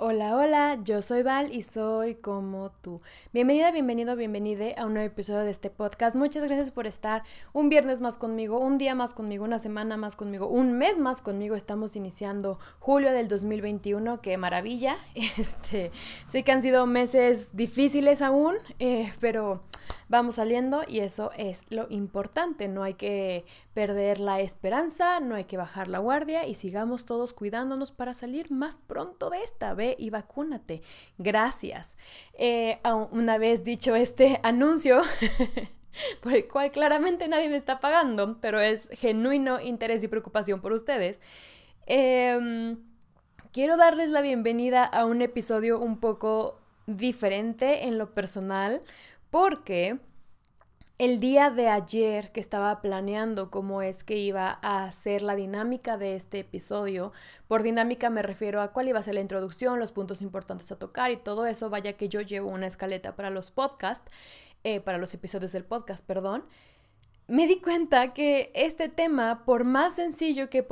Hola, hola, yo soy Val y soy como tú. Bienvenida, bienvenido, bienvenida a un nuevo episodio de este podcast. Muchas gracias por estar un viernes más conmigo, un día más conmigo, una semana más conmigo, un mes más conmigo. Estamos iniciando julio del 2021, qué maravilla. Este, sé que han sido meses difíciles aún, eh, pero vamos saliendo y eso es lo importante. No hay que perder la esperanza, no hay que bajar la guardia y sigamos todos cuidándonos para salir más pronto de esta. Ve y vacúnate. Gracias. Eh, una vez dicho este anuncio... por el cual claramente nadie me está pagando, pero es genuino interés y preocupación por ustedes. Em, quiero darles la bienvenida a un episodio un poco diferente en lo personal, porque el día de ayer que estaba planeando cómo es que iba a hacer la dinámica de este episodio, por dinámica me refiero a cuál iba a ser la introducción, los puntos importantes a tocar y todo eso, vaya que yo llevo una escaleta para los podcasts, eh, para los episodios del podcast, perdón, me di cuenta que este tema, por más sencillo que,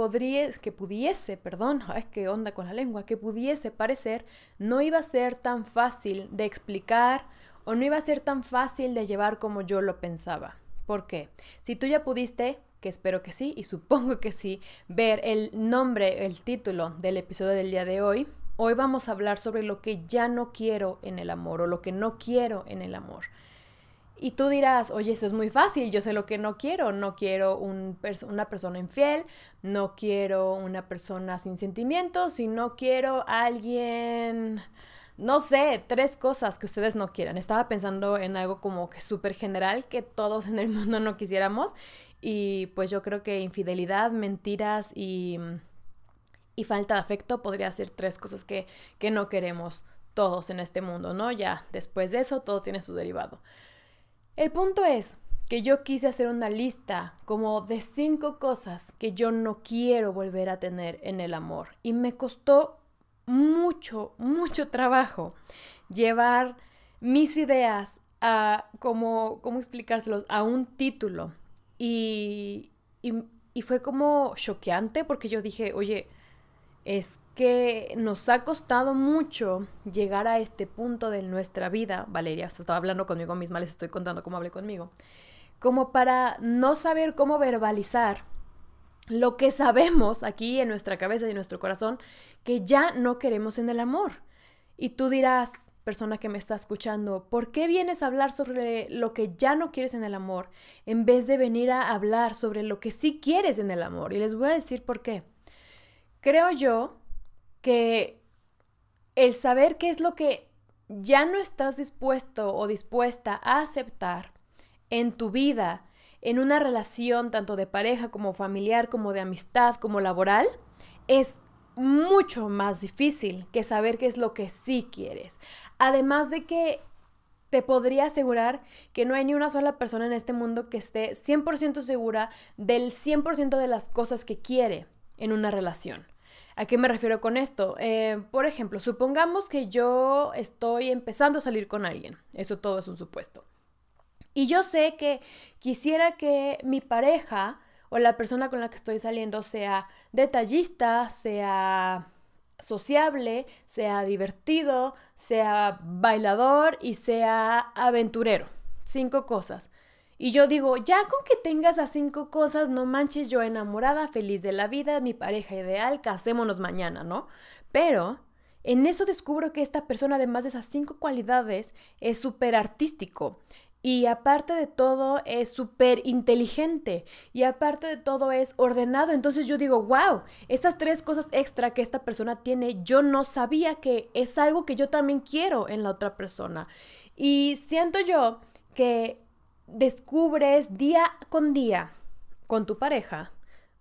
que pudiese, perdón, es que onda con la lengua, que pudiese parecer, no iba a ser tan fácil de explicar, o no iba a ser tan fácil de llevar como yo lo pensaba. ¿Por qué? Si tú ya pudiste, que espero que sí y supongo que sí, ver el nombre, el título del episodio del día de hoy, hoy vamos a hablar sobre lo que ya no quiero en el amor o lo que no quiero en el amor. Y tú dirás, oye, eso es muy fácil, yo sé lo que no quiero. No quiero una persona infiel, no quiero una persona sin sentimientos y no quiero alguien no sé, tres cosas que ustedes no quieran. Estaba pensando en algo como que súper general que todos en el mundo no quisiéramos. Y pues yo creo que infidelidad, mentiras y, y falta de afecto podría ser tres cosas que, que no queremos todos en este mundo, ¿no? Ya después de eso todo tiene su derivado. El punto es que yo quise hacer una lista como de cinco cosas que yo no quiero volver a tener en el amor. Y me costó mucho, mucho trabajo llevar mis ideas a, como, ¿cómo explicárselos? A un título. Y, fue como choqueante porque yo dije, oye, es que nos ha costado mucho llegar a este punto de nuestra vida, Valeria, o estaba hablando conmigo misma, les estoy contando cómo hablé conmigo, como para no saber cómo verbalizar lo que sabemos aquí en nuestra cabeza y en nuestro corazón que ya no queremos en el amor. Y tú dirás, persona que me está escuchando, ¿por qué vienes a hablar sobre lo que ya no quieres en el amor en vez de venir a hablar sobre lo que sí quieres en el amor? Y les voy a decir por qué. Creo yo que el saber qué es lo que ya no estás dispuesto o dispuesta a aceptar en tu vida en una relación tanto de pareja como familiar, como de amistad, como laboral, es mucho más difícil que saber qué es lo que sí quieres. Además de que te podría asegurar que no hay ni una sola persona en este mundo que esté 100% segura del 100% de las cosas que quiere en una relación. ¿A qué me refiero con esto? Eh, por ejemplo, supongamos que yo estoy empezando a salir con alguien. Eso todo es un supuesto. Y yo sé que quisiera que mi pareja o la persona con la que estoy saliendo sea detallista, sea sociable, sea divertido, sea bailador y sea aventurero. Cinco cosas. Y yo digo, ya con que tengas las cinco cosas, no manches yo enamorada, feliz de la vida, mi pareja ideal, casémonos mañana, ¿no? Pero en eso descubro que esta persona, además de esas cinco cualidades, es súper artístico, y aparte de todo es súper inteligente y aparte de todo es ordenado. Entonces yo digo, wow, estas tres cosas extra que esta persona tiene, yo no sabía que es algo que yo también quiero en la otra persona. Y siento yo que descubres día con día con tu pareja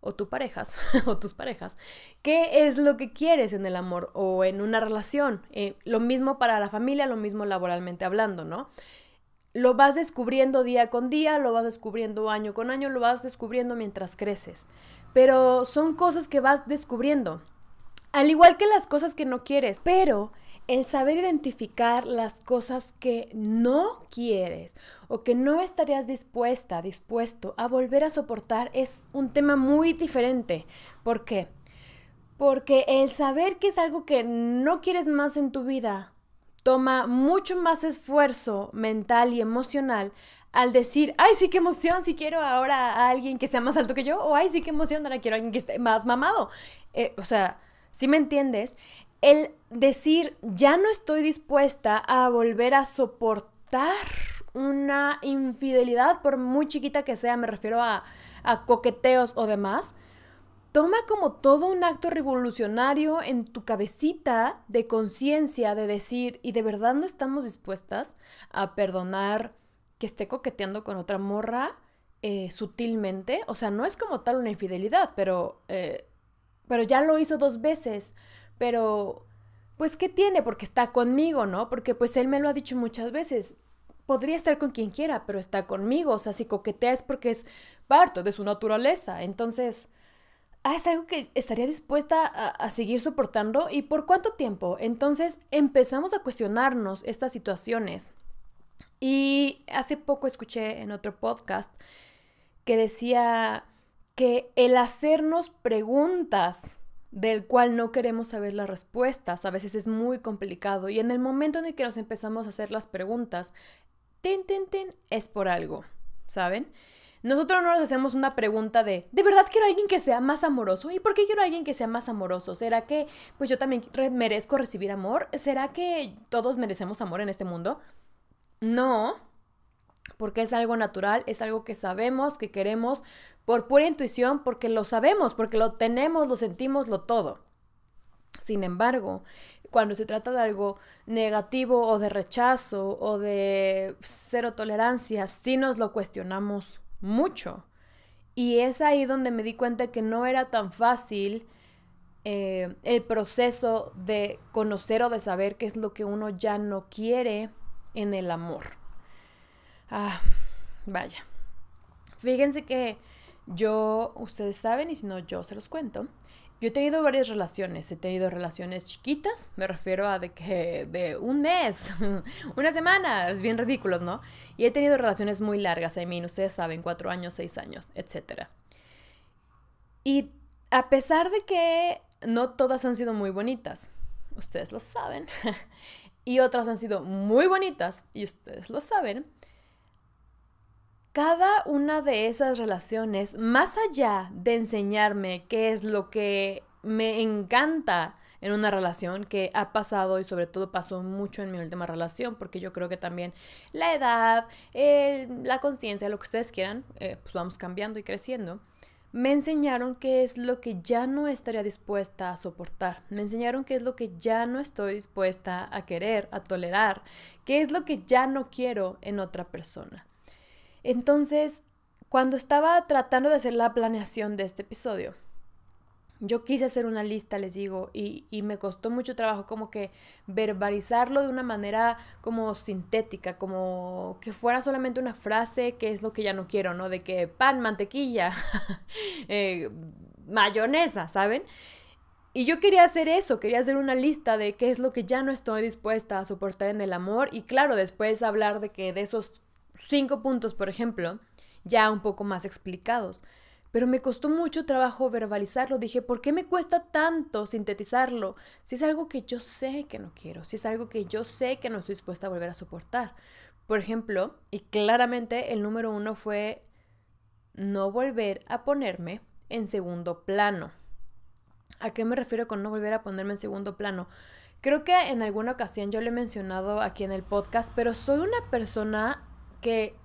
o tus parejas o tus parejas qué es lo que quieres en el amor o en una relación. Eh, lo mismo para la familia, lo mismo laboralmente hablando, ¿no? lo vas descubriendo día con día, lo vas descubriendo año con año, lo vas descubriendo mientras creces. Pero son cosas que vas descubriendo, al igual que las cosas que no quieres, pero... El saber identificar las cosas que no quieres o que no estarías dispuesta, dispuesto a volver a soportar es un tema muy diferente. ¿Por qué? Porque el saber que es algo que no quieres más en tu vida toma mucho más esfuerzo mental y emocional al decir, ay, sí, qué emoción, si quiero ahora a alguien que sea más alto que yo, o ay, sí, qué emoción, ahora quiero a alguien que esté más mamado. Eh, o sea, si me entiendes, el decir, ya no estoy dispuesta a volver a soportar una infidelidad, por muy chiquita que sea, me refiero a, a coqueteos o demás, toma como todo un acto revolucionario en tu cabecita de conciencia, de decir, y de verdad no estamos dispuestas a perdonar que esté coqueteando con otra morra eh, sutilmente. O sea, no es como tal una infidelidad, pero, eh, pero ya lo hizo dos veces. Pero, pues, ¿qué tiene? Porque está conmigo, ¿no? Porque pues él me lo ha dicho muchas veces. Podría estar con quien quiera, pero está conmigo. O sea, si coquetea es porque es parte de su naturaleza. Entonces, ah, es algo que estaría dispuesta a, seguir soportando y por cuánto tiempo. Entonces empezamos a cuestionarnos estas situaciones. Y hace poco escuché en otro podcast que decía que el hacernos preguntas del cual no queremos saber las respuestas a veces es muy complicado y en el momento en el que nos empezamos a hacer las preguntas, ten, es por algo, ¿saben? Nosotros no nos hacemos una pregunta de, ¿de verdad quiero a alguien que sea más amoroso? ¿Y por qué quiero a alguien que sea más amoroso? ¿Será que pues yo también merezco recibir amor? ¿Será que todos merecemos amor en este mundo? No, porque es algo natural, es algo que sabemos, que queremos, por pura intuición, porque lo sabemos, porque lo tenemos, lo sentimos, lo todo. Sin embargo, cuando se trata de algo negativo o de rechazo o de cero tolerancia, sí nos lo cuestionamos mucho. Y es ahí donde me di cuenta que no era tan fácil eh, el proceso de conocer o de saber qué es lo que uno ya no quiere en el amor. Ah, vaya. Fíjense que yo, ustedes saben, y si no, yo se los cuento. Yo he tenido varias relaciones, he tenido relaciones chiquitas, me refiero a de que de un mes, una semana, es bien ridículos, ¿no? Y he tenido relaciones muy largas, I ustedes saben, cuatro años, seis años, etc. Y a pesar de que no todas han sido muy bonitas, ustedes lo saben, y otras han sido muy bonitas, y ustedes lo saben, cada una de esas relaciones, más allá de enseñarme qué es lo que me encanta en una relación que ha pasado y sobre todo pasó mucho en mi última relación, porque yo creo que también la edad, la conciencia, lo que ustedes quieran, eh, pues vamos cambiando y creciendo. Me enseñaron qué es lo que ya no estaría dispuesta a soportar. Me enseñaron qué es lo que ya no estoy dispuesta a querer, a tolerar. Qué es lo que ya no quiero en otra persona. Entonces, cuando estaba tratando de hacer la planeación de este episodio, yo quise hacer una lista, les digo, y, me costó mucho trabajo como que verbalizarlo de una manera como sintética, como que fuera solamente una frase que es lo que ya no quiero, ¿no? De que pan, mantequilla, eh, mayonesa, ¿saben? Y yo quería hacer eso, quería hacer una lista de qué es lo que ya no estoy dispuesta a soportar en el amor y claro, después hablar de que de esos cinco puntos, por ejemplo, ya un poco más explicados. Pero me costó mucho trabajo verbalizarlo. Dije, ¿por qué me cuesta tanto sintetizarlo? Si es algo que yo sé que no quiero, si es algo que yo sé que no estoy dispuesta a volver a soportar. Por ejemplo, y claramente el número uno fue no volver a ponerme en segundo plano. ¿A qué me refiero con no volver a ponerme en segundo plano? Creo que en alguna ocasión yo lo he mencionado aquí en el podcast, pero soy una persona que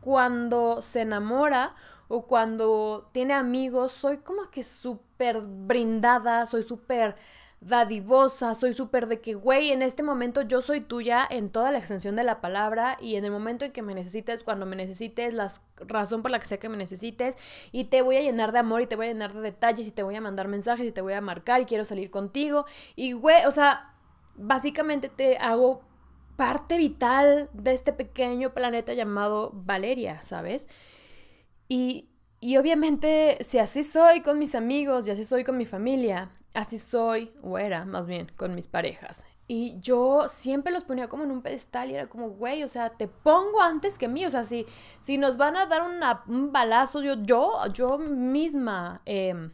cuando se enamora o cuando tiene amigos, soy como que súper brindada, soy súper dadivosa, soy súper de que, güey, en este momento yo soy tuya en toda la extensión de la palabra y en el momento en que me necesites, cuando me necesites, la razón por la que sea que me necesites y te voy a llenar de amor y te voy a llenar de detalles y te voy a mandar mensajes y te voy a marcar y quiero salir contigo y, güey, o sea, básicamente te hago parte vital de este pequeño planeta llamado Valeria, ¿sabes? Y, y obviamente, si así soy con mis amigos y así soy con mi familia, así soy, o era más bien, con mis parejas. Y yo siempre los ponía como en un pedestal y era como, güey, o sea, te pongo antes que mí. O sea, si, nos van a dar un balazo, yo, yo, yo misma em,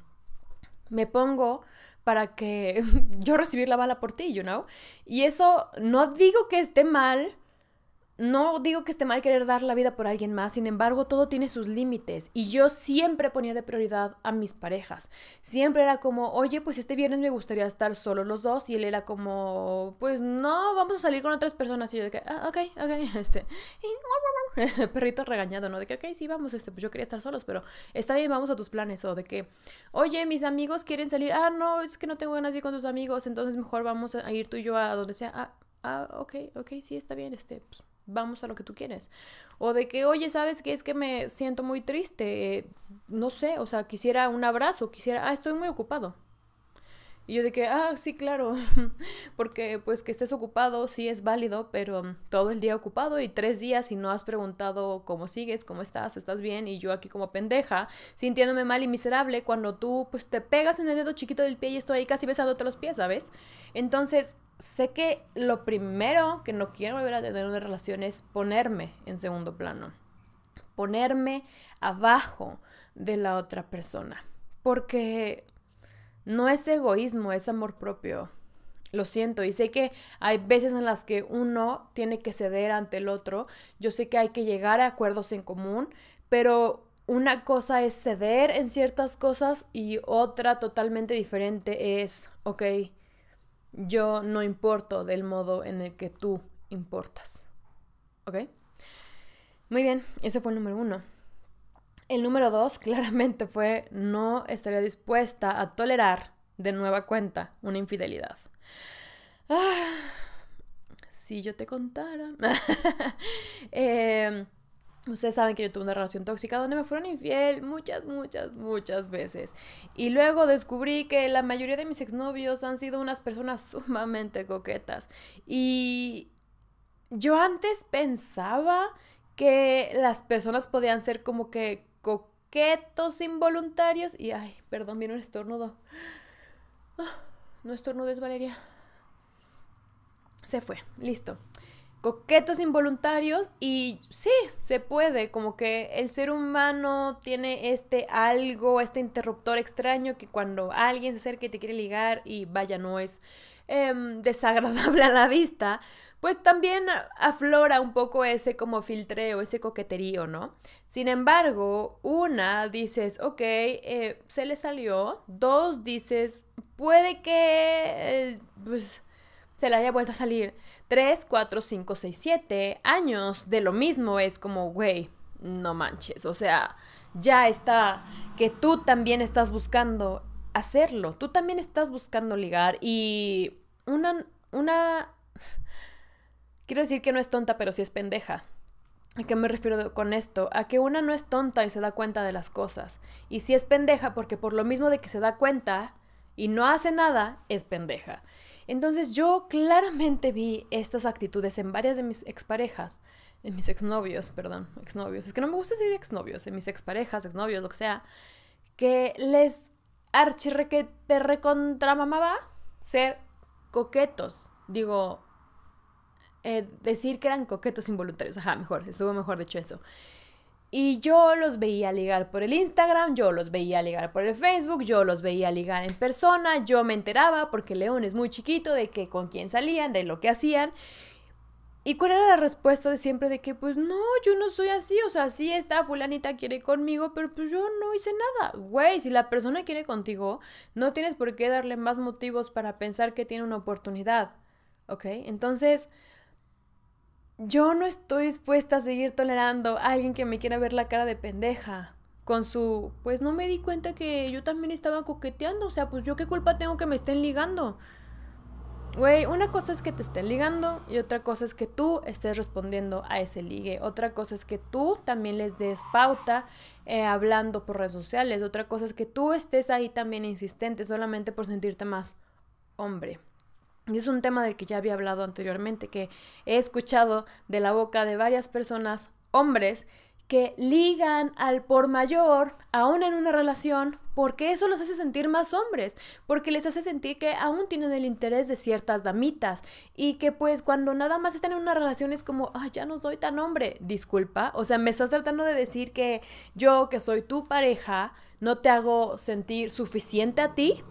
me pongo para que yo recibir la bala por ti, you know? Y eso no digo que esté mal, no digo que esté mal querer dar la vida por alguien más, sin embargo, todo tiene sus límites y yo siempre ponía de prioridad a mis parejas. Siempre era como, oye, pues este viernes me gustaría estar solo los dos y él era como, pues no, vamos a salir con otras personas y yo de que, ah, ok, ok, este, perrito regañado, ¿no? De que, ok, sí, vamos, este, pues yo quería estar solos, pero está bien, vamos a tus planes o de que, oye, mis amigos quieren salir, ah, no, es que no tengo ganas de ir con tus amigos, entonces mejor vamos a ir tú y yo a donde sea, ah, ah ok, ok, sí, está bien, este, pues vamos a lo que tú quieres. O de que, oye, ¿sabes qué? Es que me siento muy triste, no sé, o sea, quisiera un abrazo, quisiera, ah, estoy muy ocupado, y yo de que, ah, sí, claro, porque pues que estés ocupado sí es válido, pero mm, todo el día ocupado y tres días y no has preguntado cómo sigues, cómo estás, estás bien y yo aquí como pendeja, sintiéndome mal y miserable cuando tú pues te pegas en el dedo chiquito del pie y estoy ahí casi besándote los pies, ¿sabes? Entonces, sé que lo primero que no quiero volver a tener una relación es ponerme en segundo plano, ponerme abajo de la otra persona, porque no es egoísmo, es amor propio. Lo siento y sé que hay veces en las que uno tiene que ceder ante el otro. Yo sé que hay que llegar a acuerdos en común, pero una cosa es ceder en ciertas cosas y otra totalmente diferente es, ok, yo no importo del modo en el que tú importas. ¿Ok? Muy bien, ese fue el número uno. El número dos claramente fue no estaría dispuesta a tolerar de nueva cuenta una infidelidad. Ah, si yo te contara. Em, ustedes saben que yo tuve una relación tóxica donde me fueron infiel muchas, muchas, muchas veces. Y luego descubrí que la mayoría de mis exnovios han sido unas personas sumamente coquetas. Y yo antes pensaba que las personas podían ser como que coquetos involuntarios. Y, ay, perdón, viene un estornudo. Ah, no estornudes, Valeria. Se fue, listo. Coquetos involuntarios y sí, se puede, como que el ser humano tiene este algo, este interruptor extraño que cuando alguien se acerca y te quiere ligar y vaya, no es em, desagradable a la vista, pues también aflora un poco ese como o ese coqueterío, ¿no? Sin embargo, una dices, ok, eh, se le salió, dos dices, puede que, eh, pues, se le haya vuelto a salir. Tres, cuatro, cinco, seis, siete años de lo mismo es como, güey, no manches, o sea, ya está, que tú también estás buscando hacerlo, tú también estás buscando ligar y una, una Quiero decir que no es tonta, pero sí es pendeja. ¿A qué me refiero con esto? A que una no es tonta y se da cuenta de las cosas. Y si es pendeja porque por lo mismo de que se da cuenta y no hace nada, es pendeja. Entonces yo claramente vi estas actitudes en varias de mis exparejas, en mis exnovios, perdón, exnovios. Es que no me gusta decir exnovios, en mis exparejas, exnovios, lo que sea, que les archirre que te recontramamaba ser coquetos. Digo, eh, decir que eran coquetos involuntarios. Ajá, mejor, estuvo mejor dicho eso. Y yo los veía ligar por el Instagram, yo los veía ligar por el Facebook, yo los veía ligar en persona, yo me enteraba, porque León es muy chiquito, de que con quién salían, de lo que hacían. ¿Y cuál era la respuesta de siempre de que, pues no, yo no soy así, o sea, sí esta fulanita quiere conmigo, pero pues yo no hice nada. Güey, si la persona quiere contigo, no tienes por qué darle más motivos para pensar que tiene una oportunidad, ¿ok? Entonces, yo no estoy dispuesta a seguir tolerando a alguien que me quiera ver la cara de pendeja. Con su, pues no me di cuenta que yo también estaba coqueteando. O sea, pues yo qué culpa tengo que me estén ligando. Güey, una cosa es que te estén ligando y otra cosa es que tú estés respondiendo a ese ligue. Otra cosa es que tú también les des pauta eh, hablando por redes sociales. Otra cosa es que tú estés ahí también insistente solamente por sentirte más hombre es un tema del que ya había hablado anteriormente, que he escuchado de la boca de varias personas, hombres, que ligan al por mayor, aún en una relación, porque eso los hace sentir más hombres, porque les hace sentir que aún tienen el interés de ciertas damitas y que pues cuando nada más están en una relación es como, ah ya no soy tan hombre, disculpa, o sea, me estás tratando de decir que yo, que soy tu pareja, no te hago sentir suficiente a ti.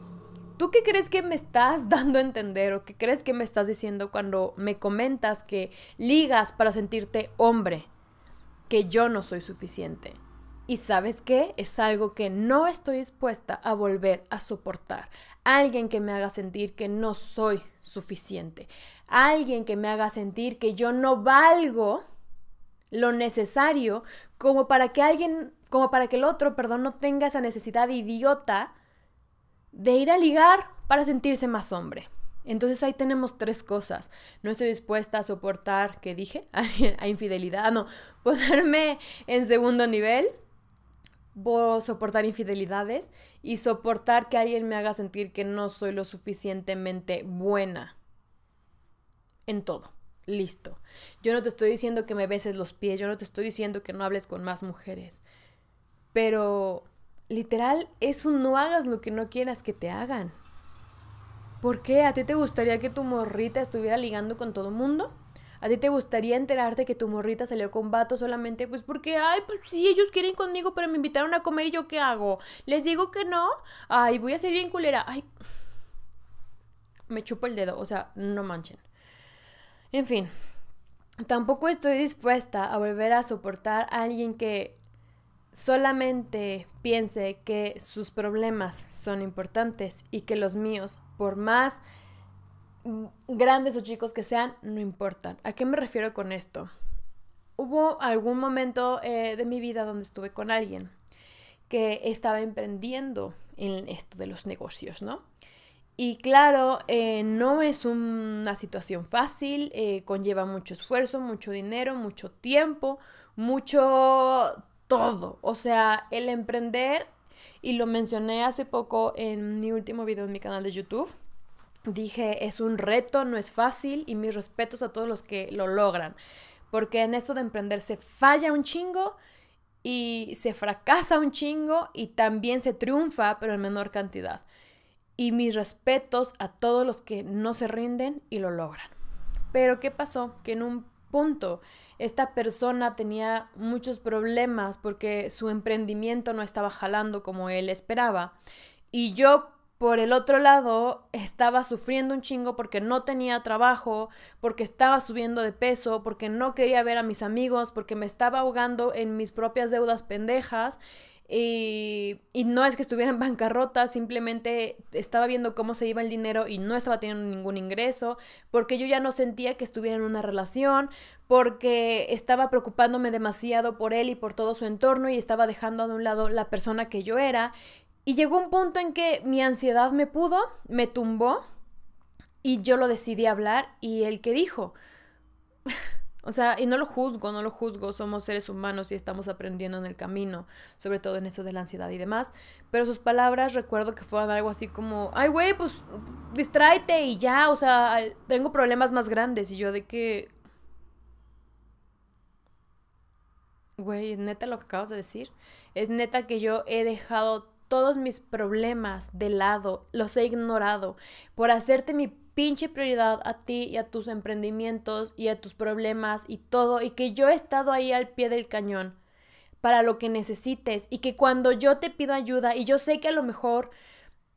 ¿Tú qué crees que me estás dando a entender o qué crees que me estás diciendo cuando me comentas que ligas para sentirte hombre? Que yo no soy suficiente. Y sabes qué? Es algo que no estoy dispuesta a volver a soportar. Alguien que me haga sentir que no soy suficiente. Alguien que me haga sentir que yo no valgo lo necesario como para que alguien, como para que el otro, perdón, no tenga esa necesidad idiota de ir a ligar para sentirse más hombre. Entonces ahí tenemos tres cosas. No estoy dispuesta a soportar, que dije? A, infidelidad, no, ponerme en segundo nivel, soportar infidelidades y soportar que alguien me haga sentir que no soy lo suficientemente buena en todo. Listo. Yo no te estoy diciendo que me beses los pies, yo no te estoy diciendo que no hables con más mujeres, pero literal eso no hagas lo que no quieras que te hagan. ¿Por qué? ¿A ti te gustaría que tu morrita estuviera ligando con todo el mundo? ¿A ti te gustaría enterarte que tu morrita salió con vato solamente pues porque, ay, pues sí, ellos quieren conmigo, pero me invitaron a comer y yo qué hago? ¿Les digo que no? Ay, voy a ser bien culera. Ay, me chupo el dedo, o sea, no manchen. En fin, tampoco estoy dispuesta a volver a soportar a alguien que solamente piense que sus problemas son importantes y que los míos, por más mm, grandes o chicos que sean, no importan. ¿A qué me refiero con esto? Hubo algún momento eh, de mi vida donde estuve con alguien que estaba emprendiendo en esto de los negocios, ¿no? Y claro, eh, no es una situación fácil, eh, conlleva mucho esfuerzo, mucho dinero, mucho tiempo, mucho todo. O sea, el emprender, y lo mencioné hace poco en mi último video en mi canal de YouTube, dije, es un reto, no es fácil y mis respetos a todos los que lo logran. Porque en esto de emprender se falla un chingo y se fracasa un chingo y también se triunfa, pero en menor cantidad. Y mis respetos a todos los que no se rinden y lo logran. Pero ¿qué pasó? Que en un punto esta persona tenía muchos problemas porque su emprendimiento no estaba jalando como él esperaba. Y yo, por el otro lado, estaba sufriendo un chingo porque no tenía trabajo, porque estaba subiendo de peso, porque no quería ver a mis amigos, porque me estaba ahogando en mis propias deudas pendejas y, no es que estuviera en bancarrota, simplemente estaba viendo cómo se iba el dinero y no estaba teniendo ningún ingreso, porque yo ya no sentía que estuviera en una relación, porque estaba preocupándome demasiado por él y por todo su entorno y estaba dejando de un lado la persona que yo era. Y llegó un punto en que mi ansiedad me pudo, me tumbó y yo lo decidí hablar y el que dijo, o sea, y no lo juzgo, no lo juzgo, somos seres humanos y estamos aprendiendo en el camino, sobre todo en eso de la ansiedad y demás. Pero sus palabras recuerdo que fueron algo así como, ay güey, pues distráete y ya, o sea, tengo problemas más grandes y yo de que... Güey, neta lo que acabas de decir. Es neta que yo he dejado todos mis problemas de lado, los he ignorado por hacerte mi pinche prioridad a ti y a tus emprendimientos y a tus problemas y todo, y que yo he estado ahí al pie del cañón para lo que necesites y que cuando yo te pido ayuda y yo sé que a lo mejor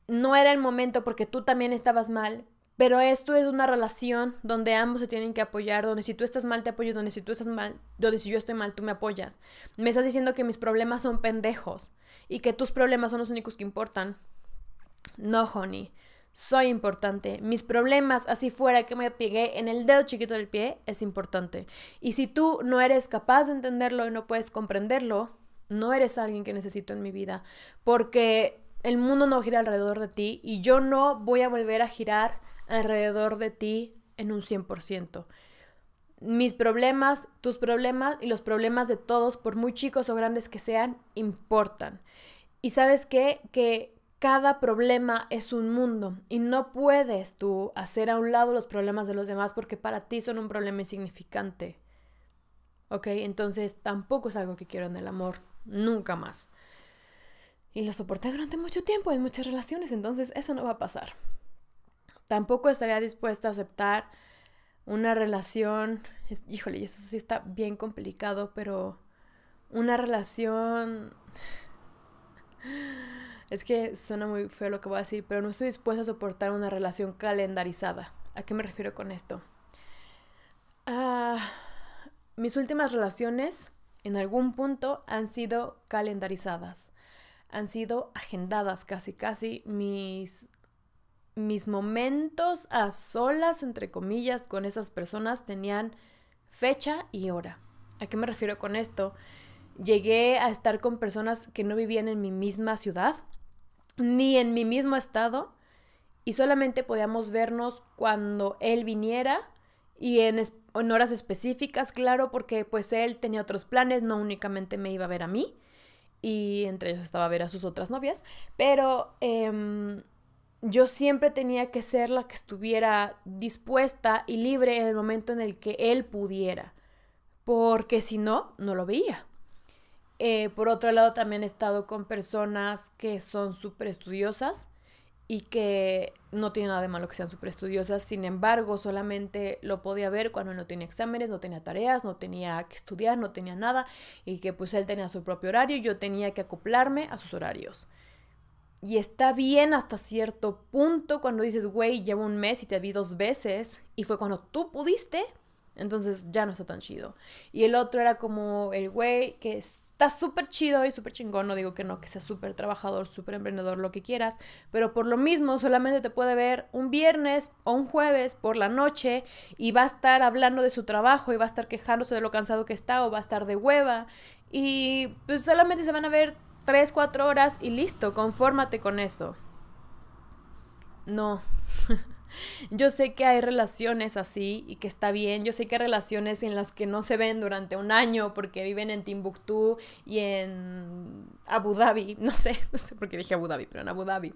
no era el momento porque tú también estabas mal, pero esto es una relación donde ambos se tienen que apoyar, donde si tú estás mal te apoyo, donde si tú estás mal, donde si yo estoy mal tú me apoyas. Me estás diciendo que mis problemas son pendejos y que tus problemas son los únicos que importan. No, honey soy importante. Mis problemas, así fuera que me pegué en el dedo chiquito del pie, es importante. Y si tú no eres capaz de entenderlo y no puedes comprenderlo, no eres alguien que necesito en mi vida, porque el mundo no gira alrededor de ti y yo no voy a volver a girar alrededor de ti en un 100%. Mis problemas, tus problemas y los problemas de todos, por muy chicos o grandes que sean, importan. Y sabes qué? Que cada problema es un mundo y no puedes tú hacer a un lado los problemas de los demás porque para ti son un problema insignificante. ¿Ok? Entonces tampoco es algo que quiero en el amor, nunca más. Y lo soporté durante mucho tiempo en muchas relaciones, entonces eso no va a pasar. Tampoco estaría dispuesta a aceptar una relación, híjole, eso sí está bien complicado, pero una relación... Es que suena muy feo lo que voy a decir, pero no estoy dispuesta a soportar una relación calendarizada. ¿A qué me refiero con esto? Ah, mis últimas relaciones en algún punto han sido calendarizadas, han sido agendadas casi, casi mis, mis momentos a solas, entre comillas, con esas personas tenían fecha y hora. ¿A qué me refiero con esto? Llegué a estar con personas que no vivían en mi misma ciudad, ni en mi mismo estado y solamente podíamos vernos cuando él viniera y en, horas específicas, claro, porque pues él tenía otros planes, no únicamente me iba a ver a mí y entre ellos estaba a ver a sus otras novias, pero em, yo siempre tenía que ser la que estuviera dispuesta y libre en el momento en el que él pudiera, porque si no, no lo veía. Eh, por otro lado, también he estado con personas que son súper estudiosas y que no tiene nada de malo que sean súper estudiosas, sin embargo, solamente lo podía ver cuando no tenía exámenes, no tenía tareas, no tenía que estudiar, no tenía nada, y que pues él tenía su propio horario y yo tenía que acoplarme a sus horarios. Y está bien hasta cierto punto cuando dices, güey, llevo un mes y te vi dos veces, y fue cuando tú pudiste, entonces ya no está tan chido. Y el otro era como el güey que está súper chido y súper chingón. No digo que no, que sea súper trabajador, súper emprendedor, lo que quieras. Pero por lo mismo solamente te puede ver un viernes o un jueves por la noche y va a estar hablando de su trabajo y va a estar quejándose de lo cansado que está o va a estar de hueva. Y pues solamente se van a ver 3, 4 horas y listo, confórmate con eso. No. Yo sé que hay relaciones así y que está bien. Yo sé que hay relaciones en las que no se ven durante un año porque viven en Timbuktu y en Abu Dhabi. No sé, no sé por qué dije Abu Dhabi, pero en Abu Dhabi.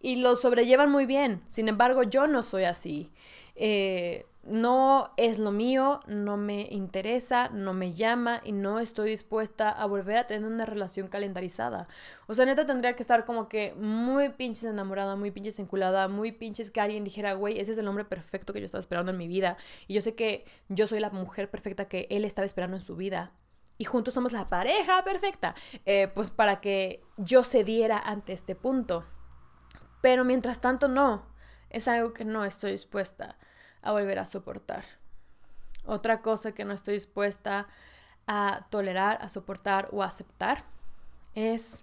Y lo sobrellevan muy bien. Sin embargo, yo no soy así. Eh, no es lo mío, no me interesa, no me llama y no estoy dispuesta a volver a tener una relación calendarizada. O sea, neta tendría que estar como que muy pinches enamorada, muy pinches enculada, muy pinches que alguien dijera, güey, ese es el hombre perfecto que yo estaba esperando en mi vida. Y yo sé que yo soy la mujer perfecta que él estaba esperando en su vida. Y juntos somos la pareja perfecta. Eh, pues para que yo cediera ante este punto. Pero mientras tanto, no. Es algo que no estoy dispuesta a volver a soportar. Otra cosa que no estoy dispuesta a tolerar, a soportar o a aceptar es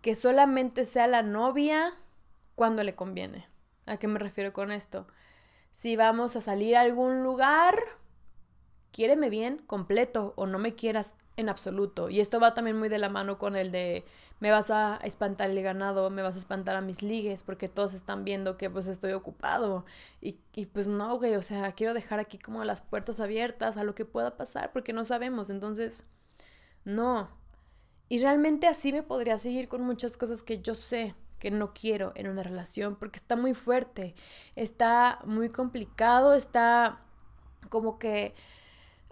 que solamente sea la novia cuando le conviene. ¿A qué me refiero con esto? Si vamos a salir a algún lugar, quiéreme bien, completo, o no me quieras en absoluto. Y esto va también muy de la mano con el de me vas a espantar el ganado, me vas a espantar a mis ligues, porque todos están viendo que pues estoy ocupado. Y, pues no, güey, o sea, quiero dejar aquí como las puertas abiertas a lo que pueda pasar, porque no sabemos. Entonces, no. Y realmente así me podría seguir con muchas cosas que yo sé que no quiero en una relación, porque está muy fuerte, está muy complicado, está como que...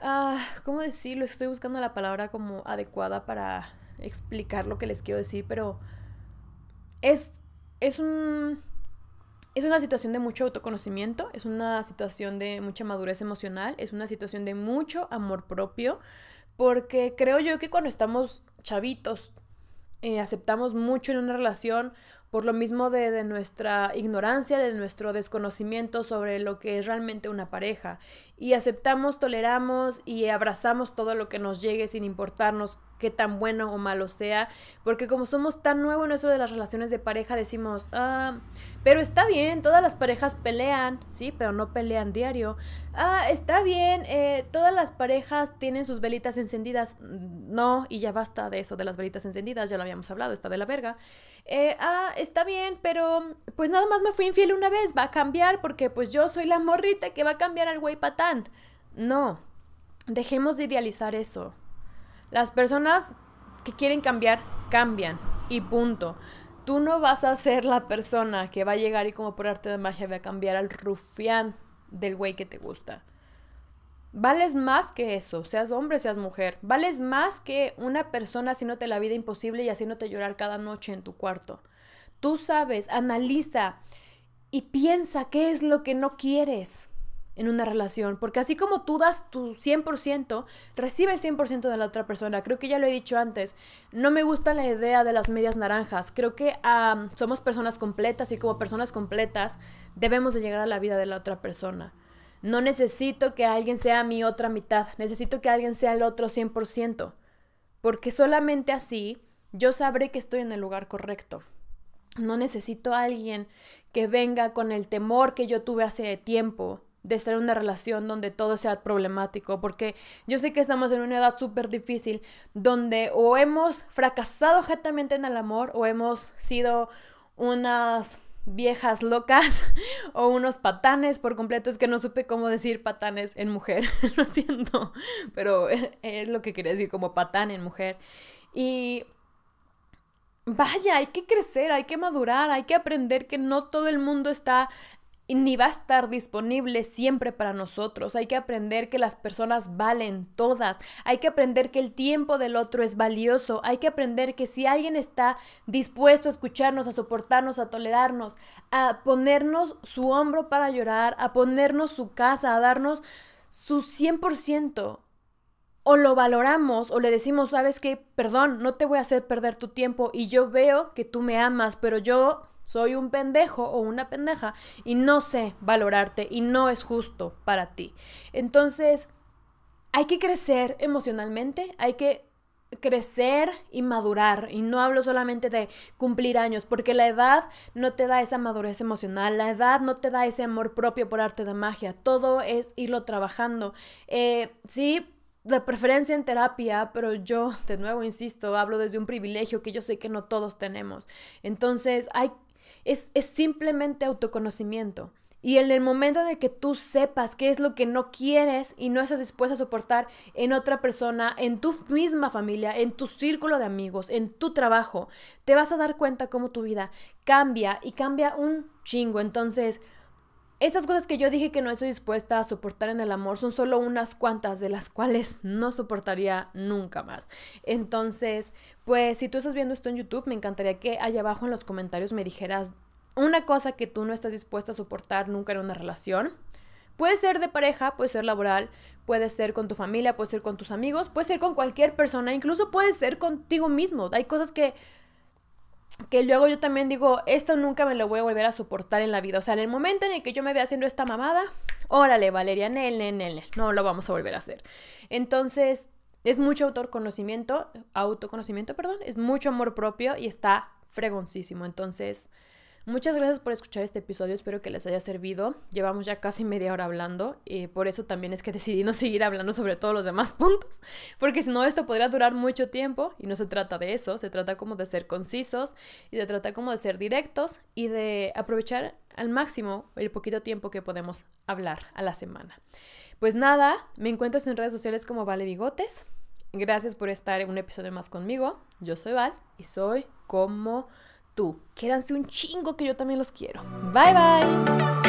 Ah, ¿Cómo decirlo? Estoy buscando la palabra como adecuada para explicar lo que les quiero decir, pero es, es un... Es una situación de mucho autoconocimiento, es una situación de mucha madurez emocional, es una situación de mucho amor propio, porque creo yo que cuando estamos chavitos, eh, aceptamos mucho en una relación por lo mismo de, de, nuestra ignorancia, de nuestro desconocimiento sobre lo que es realmente una pareja y aceptamos, toleramos y abrazamos todo lo que nos llegue sin importarnos qué tan bueno o malo sea, porque como somos tan nuevos en eso de las relaciones de pareja, decimos, ah, pero está bien, todas las parejas pelean, sí, pero no pelean diario, ah, está bien, eh, todas las parejas tienen sus velitas encendidas, no, y ya basta de eso, de las velitas encendidas, ya lo habíamos hablado, está de la verga, eh, ah, está bien, pero pues nada más me fui infiel una vez, va a cambiar, porque pues yo soy la morrita que va a cambiar al güey patal, no, dejemos de idealizar eso. Las personas que quieren cambiar, cambian. Y punto. Tú no vas a ser la persona que va a llegar y como por arte de magia va a cambiar al rufián del güey que te gusta. Vales más que eso, seas hombre, seas mujer. Vales más que una persona haciéndote la vida imposible y haciéndote llorar cada noche en tu cuarto. Tú sabes, analiza y piensa qué es lo que no quieres en una relación, porque así como tú das tu 100%, recibes 100% de la otra persona. Creo que ya lo he dicho antes, no me gusta la idea de las medias naranjas. Creo que somos personas completas y como personas completas debemos de llegar a la vida de la otra persona. No necesito que alguien sea mi otra mitad, necesito que alguien sea el otro 100%, porque solamente así yo sabré que estoy en el lugar correcto. No necesito a alguien que venga con el temor que yo tuve hace tiempo, de estar en una relación donde todo sea problemático, porque yo sé que estamos en una edad súper difícil donde o hemos fracasado exactamente en el amor o hemos sido unas viejas locas o unos patanes por completo. Es que no supe cómo decir patanes en mujer, lo siento, pero es lo que quería decir como patán en mujer. Y vaya, hay que crecer, hay que madurar, hay que aprender que no todo el mundo está ni va a estar disponible siempre para nosotros. Hay que aprender que las personas valen todas. Hay que aprender que el tiempo del otro es valioso. Hay que aprender que si alguien está dispuesto a escucharnos, a soportarnos, a tolerarnos, a ponernos su hombro para llorar, a ponernos su casa, a darnos su 100%, o lo valoramos o le decimos, sabes qué, perdón, no te voy a hacer perder tu tiempo y yo veo que tú me amas, pero yo soy un pendejo o una pendeja y no sé valorarte y no es justo para ti. Entonces, hay que crecer emocionalmente, hay que crecer y madurar. Y no hablo solamente de cumplir años, porque la edad no te da esa madurez emocional, la edad no te da ese amor propio por arte de magia. Todo es irlo trabajando. Eh, sí, de preferencia en terapia, pero yo, de nuevo, insisto, hablo desde un privilegio que yo sé que no todos tenemos. Entonces, hay es, simplemente autoconocimiento. Y en el momento de que tú sepas qué es lo que no quieres y no estás dispuesta a soportar en otra persona, en tu misma familia, en tu círculo de amigos, en tu trabajo, te vas a dar cuenta cómo tu vida cambia y cambia un chingo. Entonces, estas cosas que yo dije que no estoy dispuesta a soportar en el amor son solo unas cuantas de las cuales no soportaría nunca más. Entonces, pues si tú estás viendo esto en YouTube, me encantaría que allá abajo en los comentarios me dijeras una cosa que tú no estás dispuesta a soportar nunca en una relación. Puede ser de pareja, puede ser laboral, puede ser con tu familia, puede ser con tus amigos, puede ser con cualquier persona, incluso puede ser contigo mismo. Hay cosas que que luego yo también digo, esto nunca me lo voy a volver a soportar en la vida. O sea, en el momento en el que yo me vea haciendo esta mamada, órale, Valeria, nene, nene, no lo vamos a volver a hacer. Entonces, es mucho autoconocimiento, autoconocimiento, perdón, es mucho amor propio y está fregoncísimo. Entonces, Muchas gracias por escuchar este episodio, espero que les haya servido. Llevamos ya casi media hora hablando y por eso también es que decidí no seguir hablando sobre todos los demás puntos, porque si no esto podría durar mucho tiempo y no se trata de eso, se trata como de ser concisos y se trata como de ser directos y de aprovechar al máximo el poquito tiempo que podemos hablar a la semana. Pues nada, me encuentras en redes sociales como Vale Bigotes. Gracias por estar en un episodio más conmigo. Yo soy Val y soy como... Quédense un chingo que yo también los quiero. Bye bye.